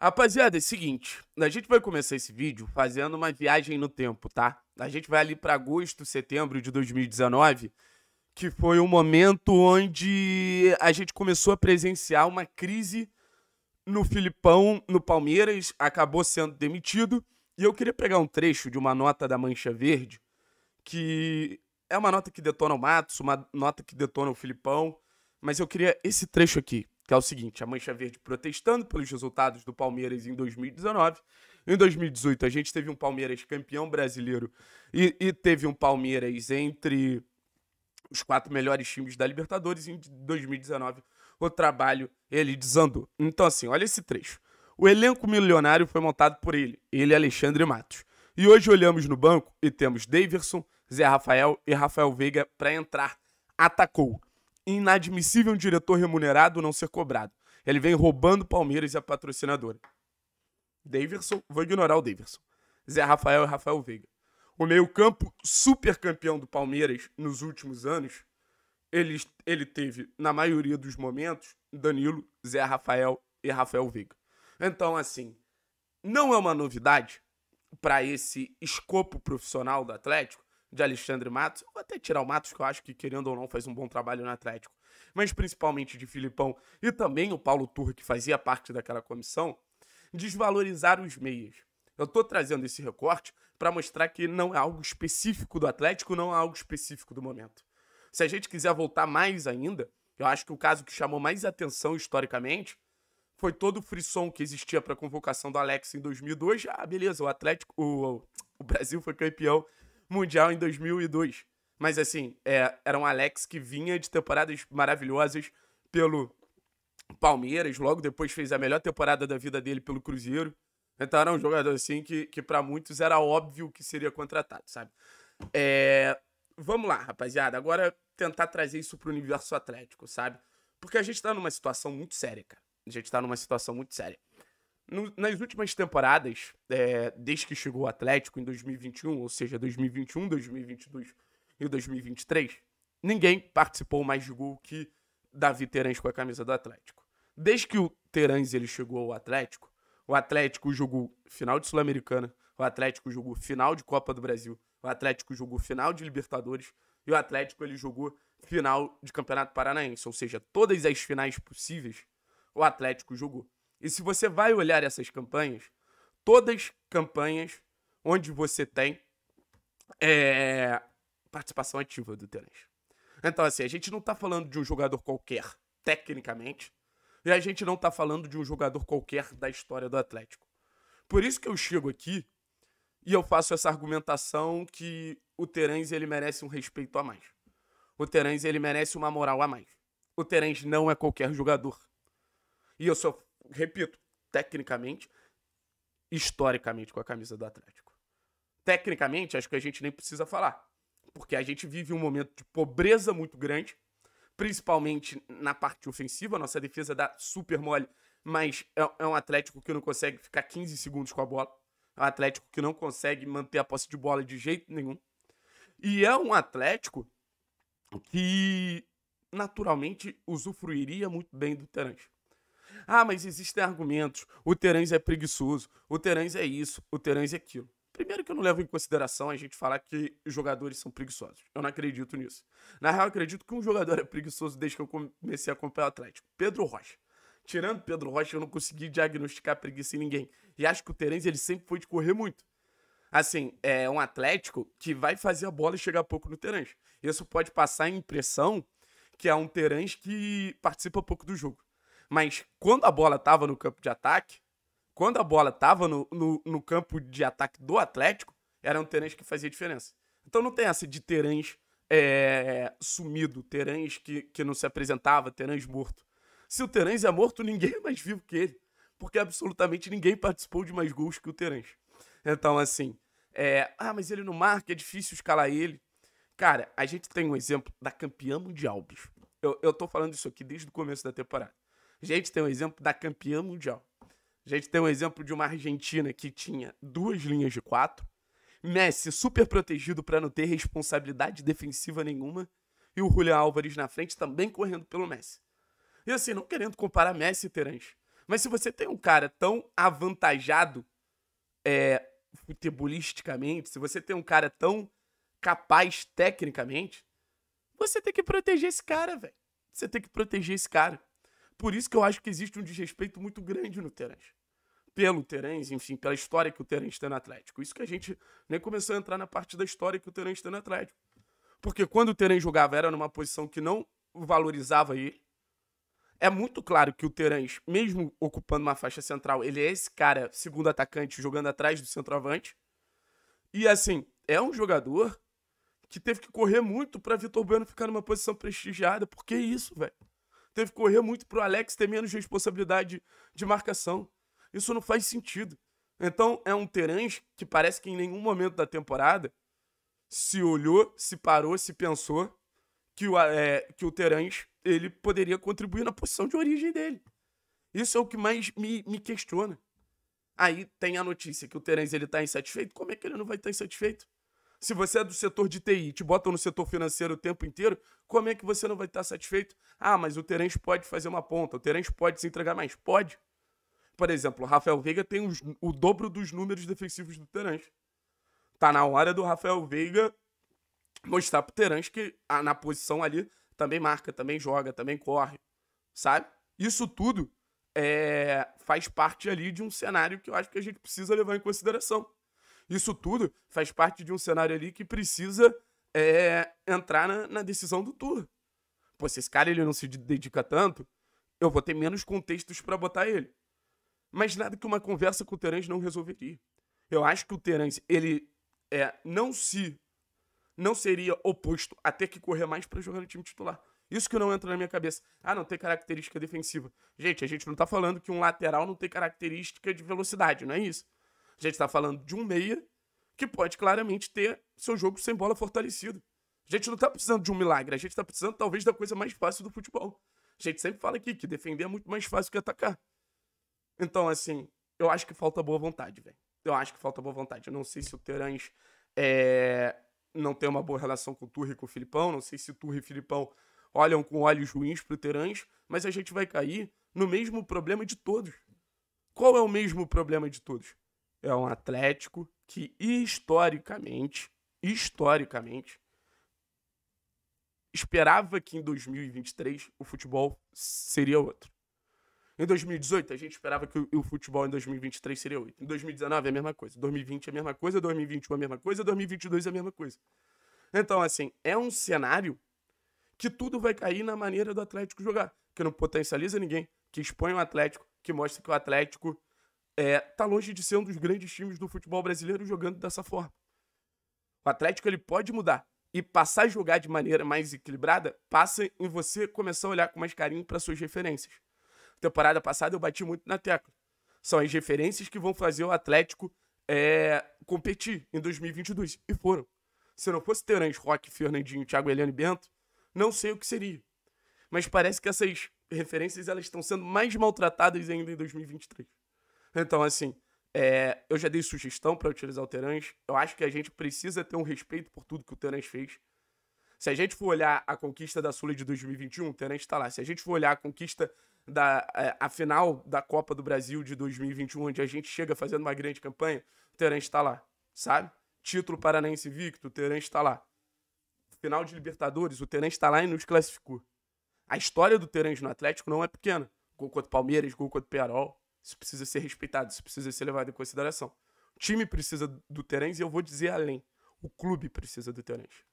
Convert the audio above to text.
Rapaziada, é o seguinte, a gente vai começar esse vídeo fazendo uma viagem no tempo, tá? A gente vai ali para agosto, setembro de 2019, que foi um momento onde a gente começou a presenciar uma crise no Filipão, no Palmeiras, acabou sendo demitido, e eu queria pegar um trecho de uma nota da Mancha Verde, que é uma nota que detona o Matos, uma nota que detona o Filipão, mas eu queria esse trecho aqui que é o seguinte: a Mancha Verde protestando pelos resultados do Palmeiras em 2019. Em 2018, a gente teve um Palmeiras campeão brasileiro e, e teve um Palmeiras entre os quatro melhores times da Libertadores. Em 2019, o trabalho ele desandou. Então, assim, olha esse trecho. O elenco milionário foi montado por ele, ele Alexandre Matos. E hoje olhamos no banco e temos Daverson, Zé Rafael e Rafael Veiga para entrar. Atacou inadmissível um diretor remunerado não ser cobrado. Ele vem roubando Palmeiras e a patrocinadora. Davidson, vou ignorar o Davidson. Zé Rafael e Rafael Veiga. O meio-campo super campeão do Palmeiras nos últimos anos, ele, ele teve, na maioria dos momentos, Danilo, Zé Rafael e Rafael Veiga. Então, assim, não é uma novidade para esse escopo profissional do Atlético de Alexandre Matos. vou até tirar o Matos, que eu acho que, querendo ou não, faz um bom trabalho no Atlético. Mas principalmente de Filipão e também o Paulo Turra, que fazia parte daquela comissão, desvalorizar os meias. Eu estou trazendo esse recorte para mostrar que não é algo específico do Atlético, não é algo específico do momento. Se a gente quiser voltar mais ainda, eu acho que o caso que chamou mais atenção historicamente foi todo o frisson que existia para a convocação do Alex em 2002. Ah, beleza, o Atlético, o, o Brasil foi campeão Mundial em 2002. Mas assim, é, era um Alex que vinha de temporadas maravilhosas pelo Palmeiras, logo depois fez a melhor temporada da vida dele pelo Cruzeiro. Então era um jogador assim que, que para muitos era óbvio que seria contratado, sabe? É, vamos lá, rapaziada. Agora tentar trazer isso pro universo atlético, sabe? Porque a gente tá numa situação muito séria, cara. A gente tá numa situação muito séria no, nas últimas temporadas, é, desde que chegou o Atlético em 2021, ou seja, 2021, 2022 e 2023, ninguém participou mais de gol que Davi Terãs com a camisa do Atlético. Desde que o Terãs ele chegou ao Atlético, o Atlético jogou final de Sul-Americana, o Atlético jogou final de Copa do Brasil, o Atlético jogou final de Libertadores e o Atlético ele jogou final de Campeonato Paranaense, ou seja, todas as finais possíveis o Atlético jogou. E se você vai olhar essas campanhas, todas campanhas onde você tem é, participação ativa do Terence. Então, assim, a gente não tá falando de um jogador qualquer, tecnicamente, e a gente não tá falando de um jogador qualquer da história do Atlético. Por isso que eu chego aqui e eu faço essa argumentação que o Terence ele merece um respeito a mais. O Terence ele merece uma moral a mais. O Terence não é qualquer jogador. E eu só repito, tecnicamente, historicamente com a camisa do Atlético. Tecnicamente, acho que a gente nem precisa falar, porque a gente vive um momento de pobreza muito grande, principalmente na parte ofensiva, nossa defesa dá super mole, mas é, é um Atlético que não consegue ficar 15 segundos com a bola, é um Atlético que não consegue manter a posse de bola de jeito nenhum, e é um Atlético que naturalmente usufruiria muito bem do Terence. Ah, mas existem argumentos. O Terãs é preguiçoso. O Terãs é isso. O Terãs é aquilo. Primeiro que eu não levo em consideração a gente falar que jogadores são preguiçosos. Eu não acredito nisso. Na real, eu acredito que um jogador é preguiçoso desde que eu comecei a acompanhar o Atlético. Pedro Rocha. Tirando Pedro Rocha, eu não consegui diagnosticar preguiça em ninguém. E acho que o Terence, ele sempre foi de correr muito. Assim, é um Atlético que vai fazer a bola e chegar pouco no Terence. Isso pode passar a impressão que é um Terence que participa pouco do jogo. Mas quando a bola estava no campo de ataque, quando a bola estava no, no, no, campo de ataque do Atlético, era um Terãs que fazia diferença. Então não tem essa de Terãs é, sumido, Terãs que, que não se apresentava, Terãs morto. Se o Terãs é morto, ninguém é mais vivo que ele, porque absolutamente ninguém participou de mais gols que o Terãs. Então, assim, é, ah, mas ele não marca, é difícil escalar ele. Cara, a gente tem um exemplo da campeã mundial, bicho. Eu, eu tô falando isso aqui desde o começo da temporada. A gente tem um exemplo da campeã mundial. A gente tem um exemplo de uma Argentina que tinha duas linhas de quatro. Messi super protegido para não ter responsabilidade defensiva nenhuma. E o Julian Álvares na frente também correndo pelo Messi. E assim, não querendo comparar Messi e Terence. Mas se você tem um cara tão avantajado é, futebolisticamente, se você tem um cara tão capaz tecnicamente, você tem que proteger esse cara, velho. Você tem que proteger esse cara. Por isso que eu acho que existe um desrespeito muito grande no Terence. Pelo Terence, enfim, pela história que o Terence tem no Atlético. Isso que a gente nem começou a entrar na parte da história que o Terence tem no Atlético. Porque quando o Terence jogava era numa posição que não valorizava ele. É muito claro que o Terence, mesmo ocupando uma faixa central, ele é esse cara, segundo atacante, jogando atrás do centroavante. E assim, é um jogador que teve que correr muito para Vitor Bueno ficar numa posição prestigiada. Por que isso, velho? teve que correr muito para o Alex ter menos responsabilidade de marcação. Isso não faz sentido. Então é um Terãs que parece que em nenhum momento da temporada se olhou, se parou, se pensou que o, é, que o Terãs ele poderia contribuir na posição de origem dele. Isso é o que mais me, me questiona. Aí tem a notícia que o Terence ele tá insatisfeito. Como é que ele não vai estar tá insatisfeito? Se você é do setor de TI, te botam no setor financeiro o tempo inteiro, como é que você não vai estar satisfeito? Ah, mas o Terence pode fazer uma ponta, o Terence pode se entregar mais. Pode. Por exemplo, o Rafael Veiga tem os, o dobro dos números defensivos do Terence. Tá na hora do Rafael Veiga mostrar pro Terence que ah, na posição ali também marca, também joga, também corre. Sabe? Isso tudo é, faz parte ali de um cenário que eu acho que a gente precisa levar em consideração. Isso tudo faz parte de um cenário ali que precisa é, entrar na, na, decisão do tour. Pô, se esse cara ele não se dedica tanto, eu vou ter menos contextos para botar ele. Mas nada que uma conversa com o Terence não resolveria. Eu acho que o Terence, ele é, não se não seria oposto a ter que correr mais para jogar no time titular. Isso que não entra na minha cabeça. Ah, não tem característica defensiva. Gente, a gente não tá falando que um lateral não tem característica de velocidade, não é isso? A gente está falando de um meia que pode claramente ter seu jogo sem bola fortalecido. A gente não está precisando de um milagre, a gente está precisando talvez da coisa mais fácil do futebol. A gente sempre fala aqui que defender é muito mais fácil que atacar. Então, assim, eu acho que falta boa vontade, velho. Eu acho que falta boa vontade. Eu não sei se o Terãs é... não tem uma boa relação com o Turri e com o Filipão. Não sei se o Turri e o Filipão olham com olhos ruins pro Terãs. Mas a gente vai cair no mesmo problema de todos. Qual é o mesmo problema de todos? é um Atlético que historicamente, historicamente, esperava que em 2023 o futebol seria outro. Em 2018, a gente esperava que o, futebol em 2023 seria outro. Em 2019 é a mesma coisa. 2020 é a mesma coisa, 2021 é a mesma coisa, 2022 é a mesma coisa. Então, assim, é um cenário que tudo vai cair na maneira do Atlético jogar, que não potencializa ninguém, que expõe o Atlético, que mostra que o Atlético é, tá longe de ser um dos grandes times do futebol brasileiro jogando dessa forma. O Atlético ele pode mudar e passar a jogar de maneira mais equilibrada passa em você começar a olhar com mais carinho para suas referências. Temporada passada eu bati muito na tecla. São as referências que vão fazer o Atlético é, competir em 2022 e foram. Se não fosse Terãs, Roque, Fernandinho, Thiago Eliane e Bento, não sei o que seria. Mas parece que essas referências elas estão sendo mais maltratadas ainda em 2023. Então, assim, é, eu já dei sugestão para utilizar o Terans. Eu acho que a gente precisa ter um respeito por tudo que o Terans fez. Se a gente for olhar a conquista da Sula de 2021, o Terans está lá. Se a gente for olhar a conquista da é, a final da Copa do Brasil de 2021, onde a gente chega fazendo uma grande campanha, o Terans está lá, sabe? Título paranaense invicto, o Terans está lá. Final de Libertadores, o Terans está lá e nos classificou. A história do Terans no Atlético não é pequena. Gol contra o Palmeiras, gol contra o Piarol isso precisa ser respeitado, isso precisa ser levado em consideração. O time precisa do Terence e eu vou dizer além. O clube precisa do Terence.